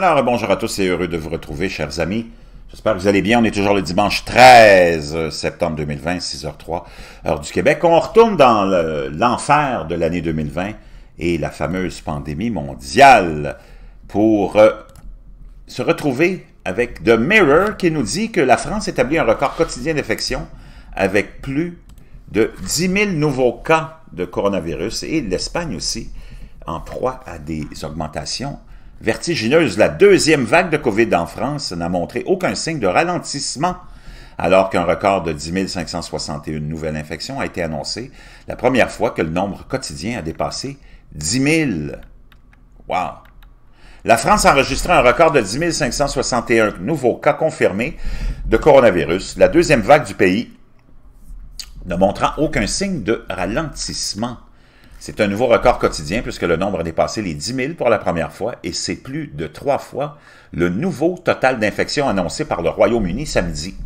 Alors, bonjour à tous et heureux de vous retrouver, chers amis. J'espère que vous allez bien. On est toujours le dimanche 13 septembre 2020, 6h03, heure du Québec. On retourne dans l'enfer de l'année 2020 et la fameuse pandémie mondiale pour euh, se retrouver avec The Mirror qui nous dit que la France établit un record quotidien d'infection avec plus de 10 000 nouveaux cas de coronavirus et l'Espagne aussi en proie à des augmentations vertigineuse, la deuxième vague de COVID en France n'a montré aucun signe de ralentissement. Alors qu'un record de 10 561 nouvelles infections a été annoncé, la première fois que le nombre quotidien a dépassé 10 000. Wow! La France a enregistré un record de 10 561 nouveaux cas confirmés de coronavirus, la deuxième vague du pays ne montrant aucun signe de ralentissement. C'est un nouveau record quotidien puisque le nombre a dépassé les 10 000 pour la première fois et c'est plus de trois fois le nouveau total d'infections annoncé par le Royaume-Uni samedi.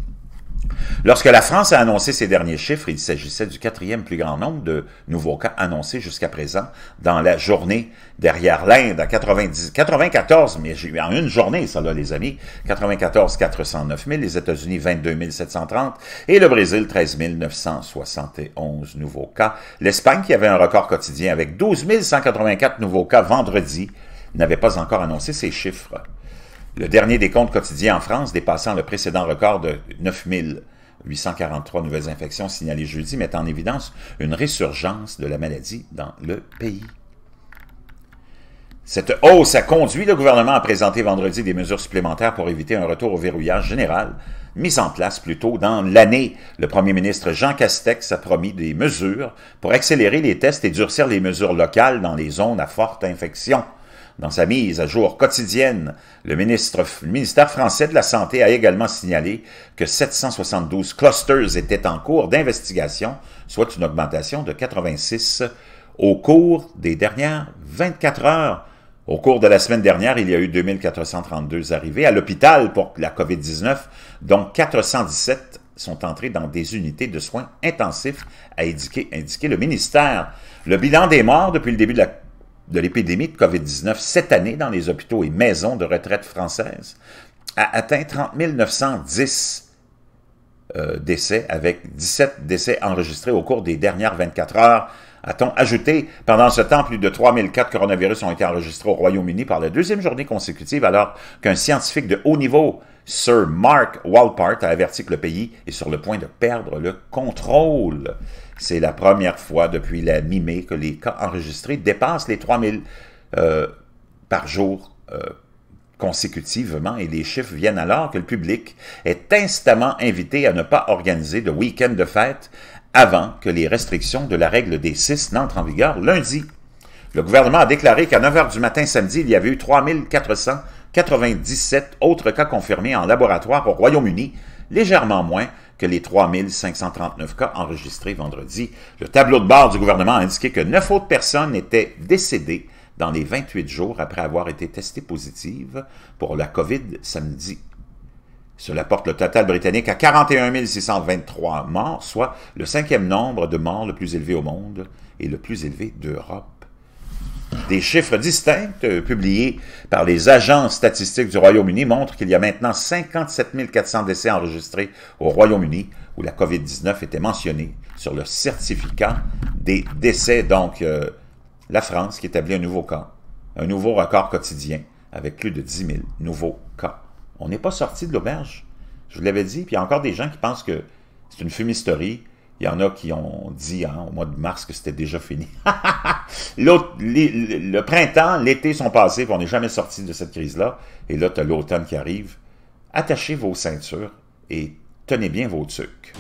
Lorsque la France a annoncé ses derniers chiffres, il s'agissait du quatrième plus grand nombre de nouveaux cas annoncés jusqu'à présent dans la journée derrière l'Inde à 94, mais en une journée, ça là, les amis, 94 409 000, les États-Unis 22 730 et le Brésil 13 971 nouveaux cas. L'Espagne, qui avait un record quotidien avec 12 184 nouveaux cas vendredi, n'avait pas encore annoncé ses chiffres. Le dernier décompte quotidien en France dépassant le précédent record de 9843 843 nouvelles infections signalées jeudi met en évidence une résurgence de la maladie dans le pays. Cette hausse a conduit le gouvernement à présenter vendredi des mesures supplémentaires pour éviter un retour au verrouillage général mis en place plus tôt dans l'année. Le premier ministre Jean Castex a promis des mesures pour accélérer les tests et durcir les mesures locales dans les zones à forte infection. Dans sa mise à jour quotidienne, le, ministère français de la Santé a également signalé que 772 clusters étaient en cours d'investigation, soit une augmentation de 86 au cours des dernières 24 heures. Au cours de la semaine dernière, il y a eu 2432 arrivées à l'hôpital pour la COVID-19, dont 417 sont entrés dans des unités de soins intensifs, a indiqué, indiqué le ministère. Le bilan des morts depuis le début de la de l'épidémie de COVID-19 cette année dans les hôpitaux et maisons de retraite françaises a atteint 30 910 euh, décès, avec 17 décès enregistrés au cours des dernières 24 heures, a-t-on ajouté. Pendant ce temps, plus de 3004 coronavirus ont été enregistrés au Royaume-Uni par la deuxième journée consécutive, alors qu'un scientifique de haut niveau Sir Mark Walpart a averti que le pays est sur le point de perdre le contrôle. C'est la première fois depuis la mi-mai que les cas enregistrés dépassent les 3000 000 euh, par jour euh, consécutivement et les chiffres viennent alors que le public est instamment invité à ne pas organiser de week-end de fête avant que les restrictions de la règle des 6 n'entrent en vigueur lundi. Le gouvernement a déclaré qu'à 9 h du matin samedi, il y avait eu 3400 97 autres cas confirmés en laboratoire au Royaume-Uni, légèrement moins que les 3539 cas enregistrés vendredi. Le tableau de bord du gouvernement a indiqué que 9 autres personnes étaient décédées dans les 28 jours après avoir été testées positives pour la COVID samedi. Cela porte le total britannique à 41 623 morts, soit le cinquième nombre de morts le plus élevé au monde et le plus élevé d'Europe des chiffres distincts euh, publiés par les agences statistiques du Royaume-Uni montrent qu'il y a maintenant 57 400 décès enregistrés au Royaume-Uni où la COVID-19 était mentionnée sur le certificat des décès. Donc, euh, la France qui établit un nouveau cas, un nouveau record quotidien avec plus de 10 000 nouveaux cas. On n'est pas sorti de l'auberge. Je vous l'avais dit, puis il y a encore des gens qui pensent que c'est une fumisterie. Il y en a qui ont dit hein, au mois de mars que c'était déjà fini. le printemps, l'été sont passés, on n'est jamais sorti de cette crise-là. Et là, tu as l'automne qui arrive. Attachez vos ceintures et tenez bien vos trucs.